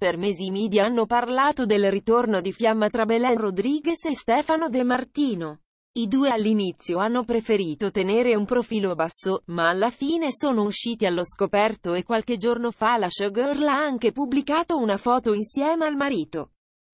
Per mesi i media hanno parlato del ritorno di fiamma tra Belen Rodriguez e Stefano De Martino. I due all'inizio hanno preferito tenere un profilo basso, ma alla fine sono usciti allo scoperto e qualche giorno fa la showgirl ha anche pubblicato una foto insieme al marito.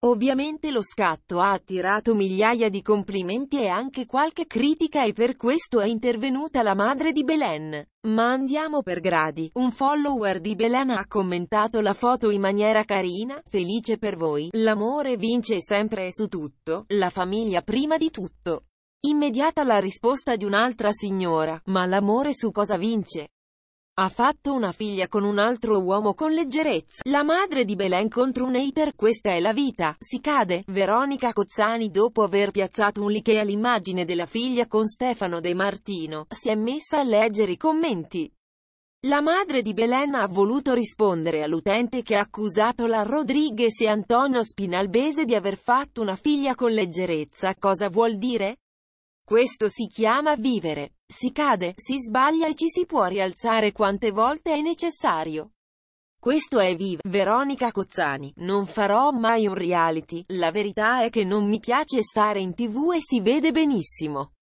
Ovviamente lo scatto ha attirato migliaia di complimenti e anche qualche critica e per questo è intervenuta la madre di Belen. Ma andiamo per gradi. Un follower di Belen ha commentato la foto in maniera carina, felice per voi. L'amore vince sempre e su tutto, la famiglia prima di tutto. Immediata la risposta di un'altra signora, ma l'amore su cosa vince? Ha fatto una figlia con un altro uomo con leggerezza. La madre di Belen contro un hater, questa è la vita, si cade. Veronica Cozzani dopo aver piazzato un like all'immagine della figlia con Stefano De Martino, si è messa a leggere i commenti. La madre di Belen ha voluto rispondere all'utente che ha accusato la Rodriguez e Antonio Spinalbese di aver fatto una figlia con leggerezza. Cosa vuol dire? Questo si chiama vivere. Si cade, si sbaglia e ci si può rialzare quante volte è necessario. Questo è Viva. Veronica Cozzani. Non farò mai un reality. La verità è che non mi piace stare in tv e si vede benissimo.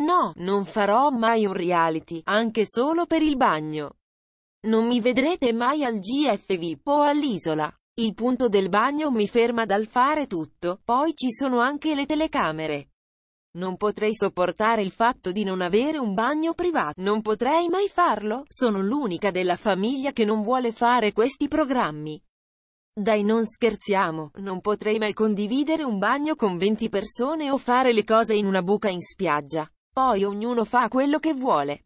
No, non farò mai un reality, anche solo per il bagno. Non mi vedrete mai al GFV o all'isola. Il punto del bagno mi ferma dal fare tutto, poi ci sono anche le telecamere. Non potrei sopportare il fatto di non avere un bagno privato. Non potrei mai farlo. Sono l'unica della famiglia che non vuole fare questi programmi. Dai non scherziamo, non potrei mai condividere un bagno con 20 persone o fare le cose in una buca in spiaggia. Poi ognuno fa quello che vuole.